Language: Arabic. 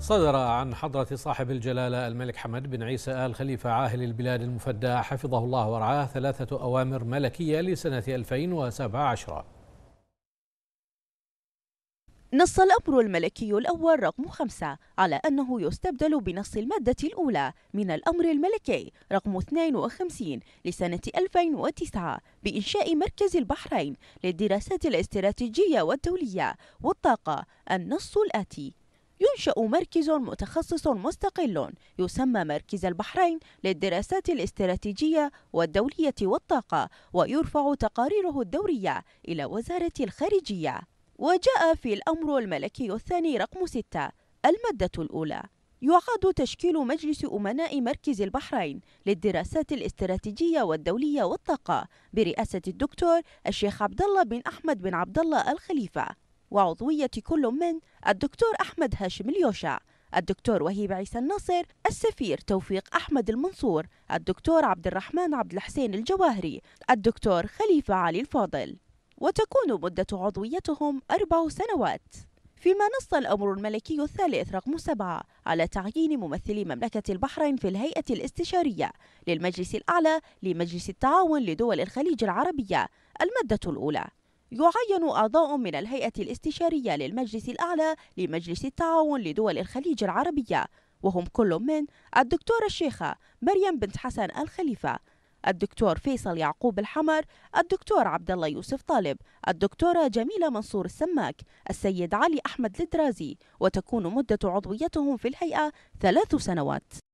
صدر عن حضرة صاحب الجلالة الملك حمد بن عيسى آل خليفة عاهل البلاد المفدى حفظه الله ورعاه ثلاثة أوامر ملكية لسنة 2017 نص الأمر الملكي الأول رقم خمسة على أنه يستبدل بنص المادة الأولى من الأمر الملكي رقم 52 لسنة 2009 بإنشاء مركز البحرين للدراسات الاستراتيجية والدولية والطاقة النص الآتي ينشأ مركز متخصص مستقل يسمى مركز البحرين للدراسات الاستراتيجية والدولية والطاقة ويرفع تقاريره الدورية إلى وزارة الخارجية وجاء في الأمر الملكي الثاني رقم 6 المادة الأولى يعاد تشكيل مجلس أمناء مركز البحرين للدراسات الاستراتيجية والدولية والطاقة برئاسة الدكتور الشيخ عبد الله بن أحمد بن عبد الله الخليفة وعضوية كل من الدكتور أحمد هاشم اليوشع الدكتور وهيب عيسى الناصر السفير توفيق أحمد المنصور الدكتور عبد الرحمن عبد الحسين الجواهري الدكتور خليفة علي الفاضل وتكون مدة عضويتهم أربع سنوات فيما نص الأمر الملكي الثالث رقم سبعة على تعيين ممثلي مملكة البحرين في الهيئة الاستشارية للمجلس الأعلى لمجلس التعاون لدول الخليج العربية المادة الأولى يعين أعضاء من الهيئة الاستشارية للمجلس الأعلى لمجلس التعاون لدول الخليج العربية وهم كل من الدكتورة الشيخة مريم بنت حسن الخليفة الدكتور فيصل يعقوب الحمر الدكتور عبد الله يوسف طالب الدكتورة جميلة منصور السماك السيد علي أحمد الدرازي وتكون مدة عضويتهم في الهيئة ثلاث سنوات